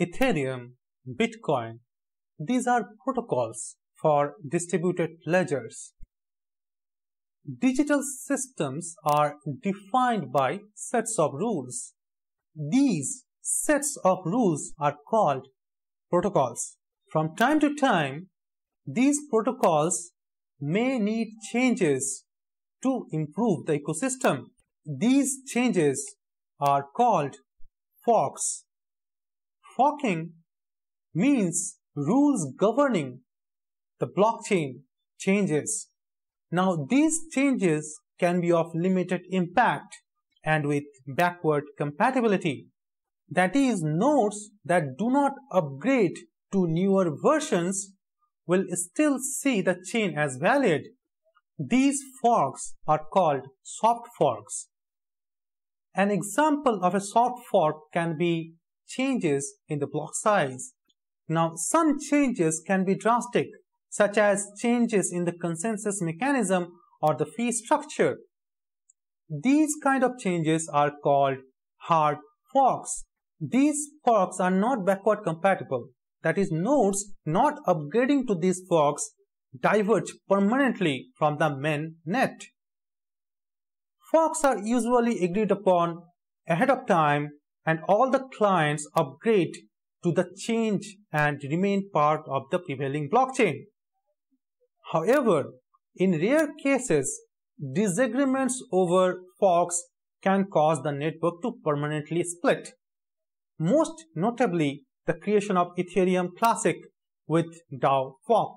Ethereum, Bitcoin, these are protocols for distributed ledgers. Digital systems are defined by sets of rules. These sets of rules are called protocols. From time to time, these protocols may need changes to improve the ecosystem. These changes are called forks. Forking means rules governing the blockchain changes. Now these changes can be of limited impact and with backward compatibility. That is, nodes that do not upgrade to newer versions will still see the chain as valid. These forks are called soft forks. An example of a soft fork can be changes in the block size. Now, some changes can be drastic, such as changes in the consensus mechanism or the fee structure. These kind of changes are called hard forks. These forks are not backward compatible. That is, nodes not upgrading to these forks diverge permanently from the main net. Forks are usually agreed upon ahead of time and all the clients upgrade to the change and remain part of the prevailing blockchain. However, in rare cases, disagreements over forks can cause the network to permanently split. Most notably, the creation of Ethereum Classic with DAO fork.